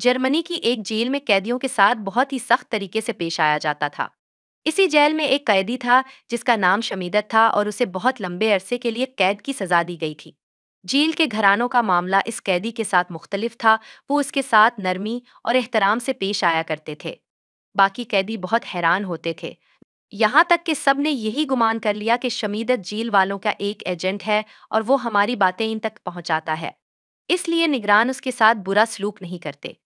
Germany की एक jail में कैदियों के साथ बहुत ही सख्त तरीके से पेश आया जाता था इसी जेल में एक कैदी था जिसका नाम शमीदत था और उसे बहुत लंबे अरसे के लिए कैद की सजा दी गई थी जेल के घरानों का मामला इस कैदी के साथ मुख्तलिफ था वो उसके साथ नरमी और एहतराम से पेश आया करते थे बाकी कैदी बहुत हैरान होते थे यहाँ तक कि सब ने यही गुमान कर लिया कि शमीदत जेल वालों का एक एजेंट है और वो हमारी बातें इन तक पहुँचाता है इसलिए निगरान उसके साथ बुरा सलूक नहीं करते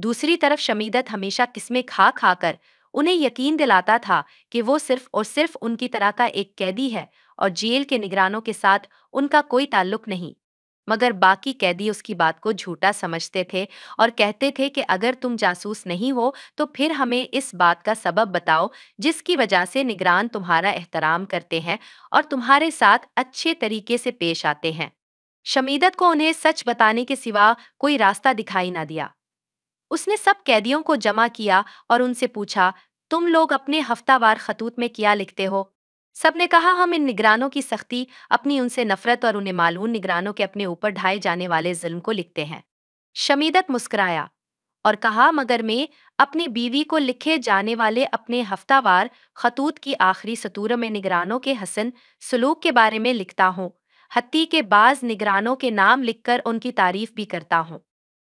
दूसरी तरफ शमीदत हमेशा किस्में खा खा कर उन्हें यकीन दिलाता था कि वो सिर्फ और सिर्फ उनकी तरह का एक कैदी है और जेल के निगरानों के साथ उनका कोई ताल्लुक नहीं मगर बाकी कैदी उसकी बात को झूठा समझते थे और कहते थे कि अगर तुम जासूस नहीं हो तो फिर हमें इस बात का सबब बताओ जिसकी वजह से निगरान तुम्हारा एहतराम करते हैं और तुम्हारे साथ अच्छे तरीके से पेश आते हैं शमीदत को उन्हें सच बताने के सिवा कोई रास्ता दिखाई ना दिया उसने सब कैदियों को जमा किया और उनसे पूछा तुम लोग अपने हफ्तावार खतूत में क्या लिखते हो सब ने कहा हम इन निगरानों की सख्ती अपनी उनसे नफरत और उन्हें मालूम निगरानों के अपने ऊपर ढाए जाने वाले जुल्म को लिखते हैं शमीदत मुस्कराया और कहा मगर मैं अपनी बीवी को लिखे जाने वाले अपने हफ्तावार खतूत की आखिरी सतूर में निगरानों के हसन सलूक के बारे में लिखता हूँ हत्ती के बाज निगरानों के नाम लिखकर उनकी तारीफ भी करता हूँ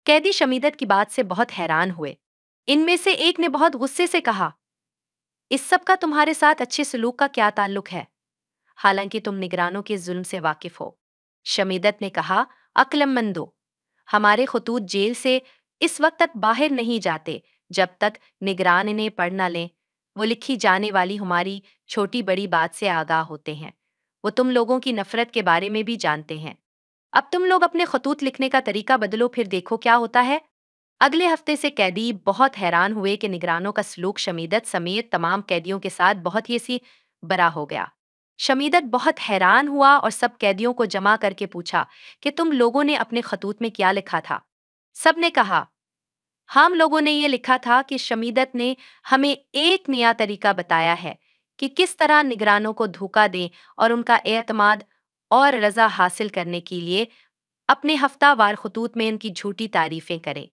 कैदी शमीदत की बात से बहुत हैरान हुए इनमें से एक ने बहुत गुस्से से कहा इस सब का तुम्हारे साथ अच्छे सलूक का क्या ताल्लुक है हालांकि तुम निगरानों के जुल्म से वाकिफ हो शमीदत ने कहा अक्लमंदो हमारे खतूत जेल से इस वक्त तक बाहर नहीं जाते जब तक निगरान ने पढ़ ना लें वो लिखी जाने वाली हमारी छोटी बड़ी बात से आगाह होते हैं वो तुम लोगों की नफरत के बारे में भी जानते हैं अब तुम लोग अपने खतूत लिखने का तरीका बदलो फिर देखो क्या होता है अगले हफ्ते से कैदी बहुत हैरान हुए कि निगरानों का सलूक शमीदत समेत तमाम कैदियों के साथ बहुत ही सी बड़ा हो गया शमीदत बहुत हैरान हुआ और सब कैदियों को जमा करके पूछा कि तुम लोगों ने अपने खतूत में क्या लिखा था सब ने कहा हम लोगों ने यह लिखा था कि शमीदत ने हमें एक नया तरीका बताया है कि किस तरह निगरानों को धोखा दें और उनका एतमाद और रजा हासिल करने के लिए अपने हफ्तावार खतूत में इनकी झूठी तारीफें करें